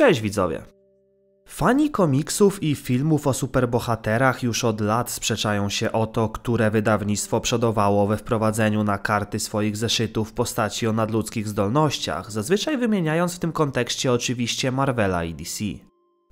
Cześć widzowie! Fani komiksów i filmów o superbohaterach już od lat sprzeczają się o to, które wydawnictwo przodowało we wprowadzeniu na karty swoich zeszytów postaci o nadludzkich zdolnościach, zazwyczaj wymieniając w tym kontekście oczywiście Marvela i DC.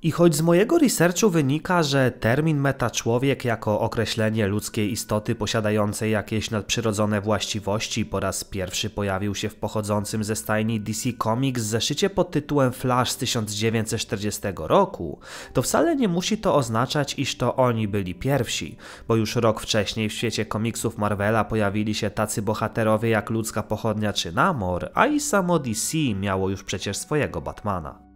I choć z mojego researchu wynika, że termin metaczłowiek jako określenie ludzkiej istoty posiadającej jakieś nadprzyrodzone właściwości po raz pierwszy pojawił się w pochodzącym ze stajni DC Comics zeszycie pod tytułem Flash z 1940 roku, to wcale nie musi to oznaczać, iż to oni byli pierwsi, bo już rok wcześniej w świecie komiksów Marvela pojawili się tacy bohaterowie jak ludzka pochodnia czy Namor, a i samo DC miało już przecież swojego Batmana.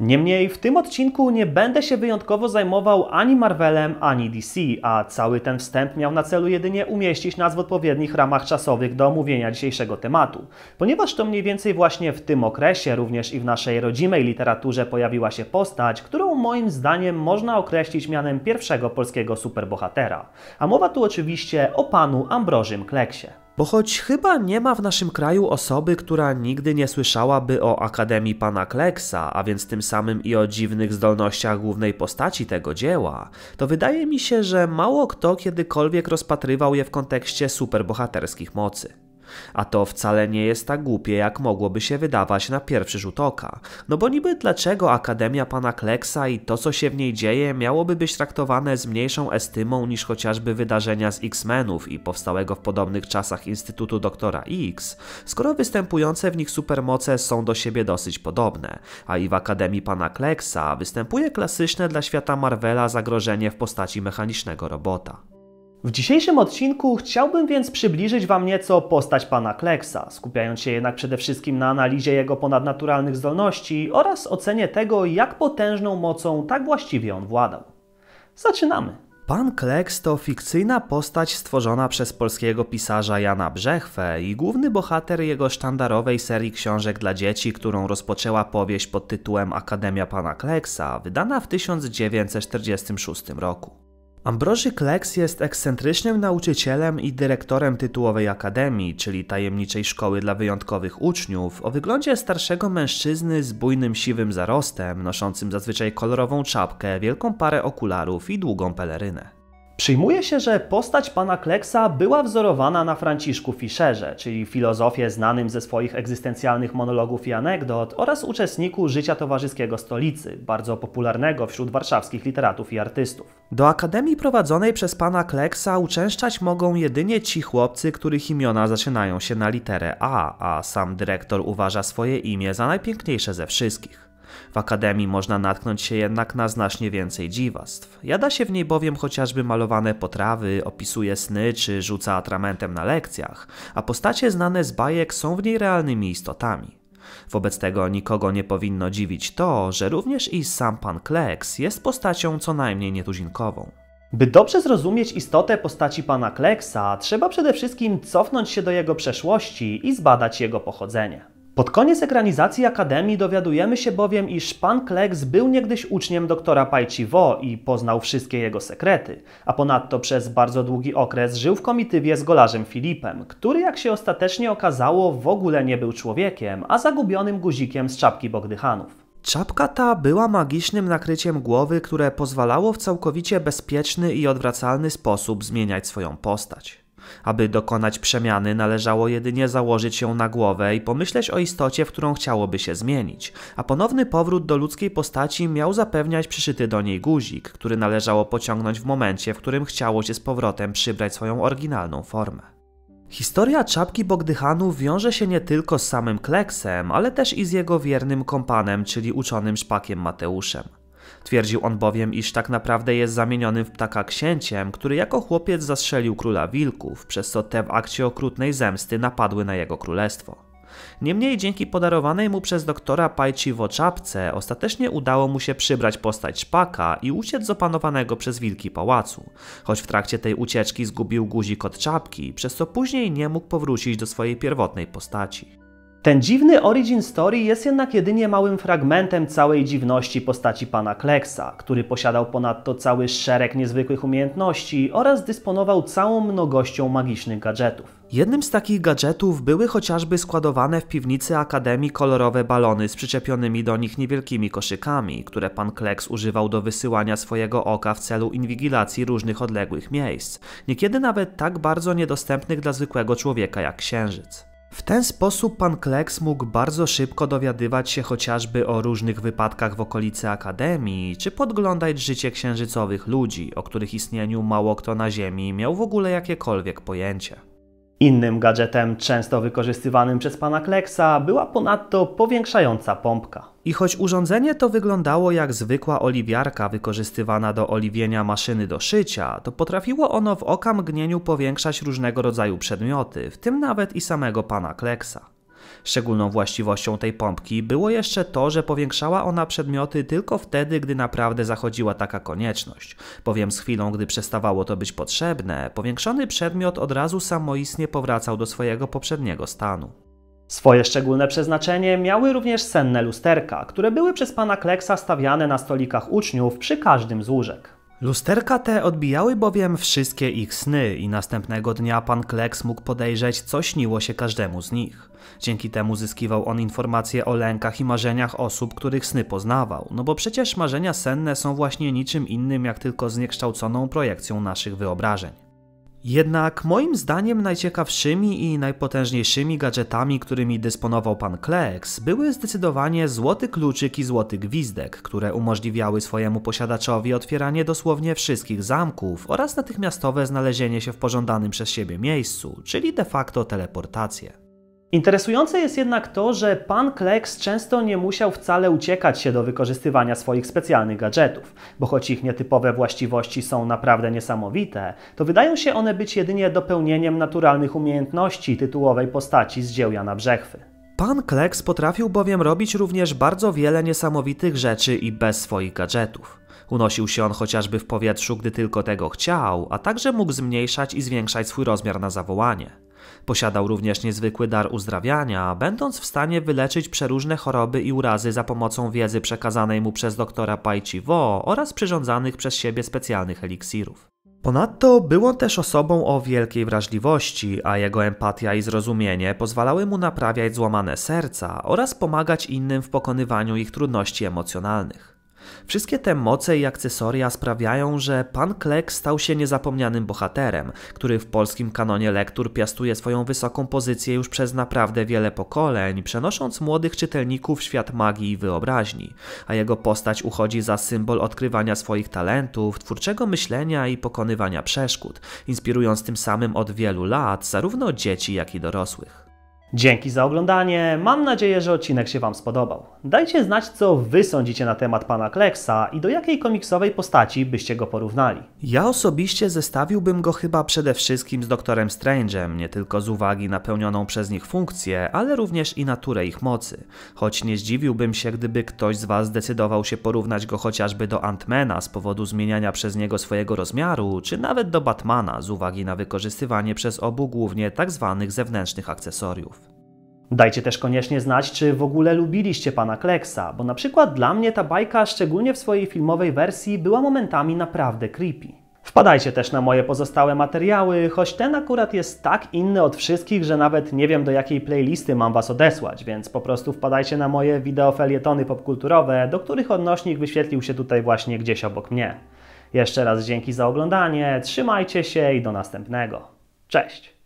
Niemniej w tym odcinku nie będę się wyjątkowo zajmował ani Marvelem, ani DC, a cały ten wstęp miał na celu jedynie umieścić nas w odpowiednich ramach czasowych do omówienia dzisiejszego tematu. Ponieważ to mniej więcej właśnie w tym okresie, również i w naszej rodzimej literaturze pojawiła się postać, którą moim zdaniem można określić mianem pierwszego polskiego superbohatera. A mowa tu oczywiście o panu Ambrożym Kleksie. Bo choć chyba nie ma w naszym kraju osoby, która nigdy nie słyszałaby o Akademii Pana Kleksa, a więc tym samym i o dziwnych zdolnościach głównej postaci tego dzieła, to wydaje mi się, że mało kto kiedykolwiek rozpatrywał je w kontekście superbohaterskich mocy. A to wcale nie jest tak głupie, jak mogłoby się wydawać na pierwszy rzut oka. No bo niby dlaczego Akademia Pana Kleksa i to, co się w niej dzieje, miałoby być traktowane z mniejszą estymą niż chociażby wydarzenia z X-Menów i powstałego w podobnych czasach Instytutu Doktora X, skoro występujące w nich supermoce są do siebie dosyć podobne, a i w Akademii Pana Kleksa występuje klasyczne dla świata Marvela zagrożenie w postaci mechanicznego robota. W dzisiejszym odcinku chciałbym więc przybliżyć Wam nieco postać pana Kleksa, skupiając się jednak przede wszystkim na analizie jego ponadnaturalnych zdolności oraz ocenie tego, jak potężną mocą tak właściwie on władał. Zaczynamy! Pan Kleks to fikcyjna postać stworzona przez polskiego pisarza Jana Brzechwę i główny bohater jego sztandarowej serii książek dla dzieci, którą rozpoczęła powieść pod tytułem Akademia Pana Kleksa, wydana w 1946 roku. Ambroży Kleks jest ekscentrycznym nauczycielem i dyrektorem tytułowej akademii, czyli tajemniczej szkoły dla wyjątkowych uczniów, o wyglądzie starszego mężczyzny z bujnym siwym zarostem, noszącym zazwyczaj kolorową czapkę, wielką parę okularów i długą pelerynę. Przyjmuje się, że postać pana Kleksa była wzorowana na Franciszku Fischerze, czyli filozofie znanym ze swoich egzystencjalnych monologów i anegdot oraz uczestniku życia towarzyskiego stolicy, bardzo popularnego wśród warszawskich literatów i artystów. Do akademii prowadzonej przez pana Kleksa uczęszczać mogą jedynie ci chłopcy, których imiona zaczynają się na literę A, a sam dyrektor uważa swoje imię za najpiękniejsze ze wszystkich. W Akademii można natknąć się jednak na znacznie więcej dziwactw. Jada się w niej bowiem chociażby malowane potrawy, opisuje sny czy rzuca atramentem na lekcjach, a postacie znane z bajek są w niej realnymi istotami. Wobec tego nikogo nie powinno dziwić to, że również i sam pan Kleks jest postacią co najmniej nietuzinkową. By dobrze zrozumieć istotę postaci pana Kleksa, trzeba przede wszystkim cofnąć się do jego przeszłości i zbadać jego pochodzenie. Pod koniec ekranizacji Akademii dowiadujemy się bowiem, iż pan Kleks był niegdyś uczniem doktora Pai Chi Wo i poznał wszystkie jego sekrety, a ponadto przez bardzo długi okres żył w komitywie z golarzem Filipem, który jak się ostatecznie okazało w ogóle nie był człowiekiem, a zagubionym guzikiem z czapki Bogdychanów. Czapka ta była magicznym nakryciem głowy, które pozwalało w całkowicie bezpieczny i odwracalny sposób zmieniać swoją postać. Aby dokonać przemiany, należało jedynie założyć ją na głowę i pomyśleć o istocie, w którą chciałoby się zmienić, a ponowny powrót do ludzkiej postaci miał zapewniać przyszyty do niej guzik, który należało pociągnąć w momencie, w którym chciało się z powrotem przybrać swoją oryginalną formę. Historia czapki Bogdychanu wiąże się nie tylko z samym Kleksem, ale też i z jego wiernym kompanem, czyli uczonym szpakiem Mateuszem. Twierdził on bowiem, iż tak naprawdę jest zamienionym w ptaka księciem, który jako chłopiec zastrzelił króla wilków, przez co te w akcie okrutnej zemsty napadły na jego królestwo. Niemniej dzięki podarowanej mu przez doktora Pajciwo czapce ostatecznie udało mu się przybrać postać szpaka i uciec z opanowanego przez wilki pałacu, choć w trakcie tej ucieczki zgubił guzik od czapki, przez co później nie mógł powrócić do swojej pierwotnej postaci. Ten dziwny origin story jest jednak jedynie małym fragmentem całej dziwności postaci pana Kleksa, który posiadał ponadto cały szereg niezwykłych umiejętności oraz dysponował całą mnogością magicznych gadżetów. Jednym z takich gadżetów były chociażby składowane w piwnicy Akademii kolorowe balony z przyczepionymi do nich niewielkimi koszykami, które pan Kleks używał do wysyłania swojego oka w celu inwigilacji różnych odległych miejsc, niekiedy nawet tak bardzo niedostępnych dla zwykłego człowieka jak księżyc. W ten sposób pan Kleks mógł bardzo szybko dowiadywać się chociażby o różnych wypadkach w okolicy Akademii, czy podglądać życie księżycowych ludzi, o których istnieniu mało kto na Ziemi miał w ogóle jakiekolwiek pojęcie. Innym gadżetem często wykorzystywanym przez pana Kleksa była ponadto powiększająca pompka. I choć urządzenie to wyglądało jak zwykła oliwiarka wykorzystywana do oliwienia maszyny do szycia, to potrafiło ono w oka mgnieniu powiększać różnego rodzaju przedmioty, w tym nawet i samego pana Kleksa. Szczególną właściwością tej pompki było jeszcze to, że powiększała ona przedmioty tylko wtedy, gdy naprawdę zachodziła taka konieczność, bowiem z chwilą, gdy przestawało to być potrzebne, powiększony przedmiot od razu samoistnie powracał do swojego poprzedniego stanu. Swoje szczególne przeznaczenie miały również senne lusterka, które były przez pana Kleksa stawiane na stolikach uczniów przy każdym z łóżek. Lusterka te odbijały bowiem wszystkie ich sny i następnego dnia pan Kleks mógł podejrzeć, co śniło się każdemu z nich. Dzięki temu zyskiwał on informacje o lękach i marzeniach osób, których sny poznawał, no bo przecież marzenia senne są właśnie niczym innym jak tylko zniekształconą projekcją naszych wyobrażeń. Jednak moim zdaniem najciekawszymi i najpotężniejszymi gadżetami, którymi dysponował pan Kleks, były zdecydowanie złoty kluczyk i złoty gwizdek, które umożliwiały swojemu posiadaczowi otwieranie dosłownie wszystkich zamków oraz natychmiastowe znalezienie się w pożądanym przez siebie miejscu, czyli de facto teleportację. Interesujące jest jednak to, że pan Kleks często nie musiał wcale uciekać się do wykorzystywania swoich specjalnych gadżetów, bo choć ich nietypowe właściwości są naprawdę niesamowite, to wydają się one być jedynie dopełnieniem naturalnych umiejętności tytułowej postaci z dzieł Jana Brzechwy. Pan Kleks potrafił bowiem robić również bardzo wiele niesamowitych rzeczy i bez swoich gadżetów. Unosił się on chociażby w powietrzu, gdy tylko tego chciał, a także mógł zmniejszać i zwiększać swój rozmiar na zawołanie. Posiadał również niezwykły dar uzdrawiania, będąc w stanie wyleczyć przeróżne choroby i urazy za pomocą wiedzy przekazanej mu przez doktora Pai Chi Wo oraz przyrządzanych przez siebie specjalnych eliksirów. Ponadto był on też osobą o wielkiej wrażliwości, a jego empatia i zrozumienie pozwalały mu naprawiać złamane serca oraz pomagać innym w pokonywaniu ich trudności emocjonalnych. Wszystkie te moce i akcesoria sprawiają, że pan Klek stał się niezapomnianym bohaterem, który w polskim kanonie lektur piastuje swoją wysoką pozycję już przez naprawdę wiele pokoleń, przenosząc młodych czytelników w świat magii i wyobraźni, a jego postać uchodzi za symbol odkrywania swoich talentów, twórczego myślenia i pokonywania przeszkód, inspirując tym samym od wielu lat zarówno dzieci, jak i dorosłych. Dzięki za oglądanie. Mam nadzieję, że odcinek się Wam spodobał. Dajcie znać, co Wy sądzicie na temat pana Kleksa i do jakiej komiksowej postaci byście go porównali. Ja osobiście zestawiłbym go chyba przede wszystkim z Doktorem Strange'em, nie tylko z uwagi na pełnioną przez nich funkcję, ale również i naturę ich mocy. Choć nie zdziwiłbym się, gdyby ktoś z Was zdecydował się porównać go chociażby do Antmana z powodu zmieniania przez niego swojego rozmiaru, czy nawet do Batmana z uwagi na wykorzystywanie przez obu głównie tzw. Tak zewnętrznych akcesoriów. Dajcie też koniecznie znać, czy w ogóle lubiliście pana Kleksa, bo na przykład dla mnie ta bajka, szczególnie w swojej filmowej wersji, była momentami naprawdę creepy. Wpadajcie też na moje pozostałe materiały, choć ten akurat jest tak inny od wszystkich, że nawet nie wiem do jakiej playlisty mam Was odesłać, więc po prostu wpadajcie na moje wideofelietony popkulturowe, do których odnośnik wyświetlił się tutaj właśnie gdzieś obok mnie. Jeszcze raz dzięki za oglądanie, trzymajcie się i do następnego. Cześć!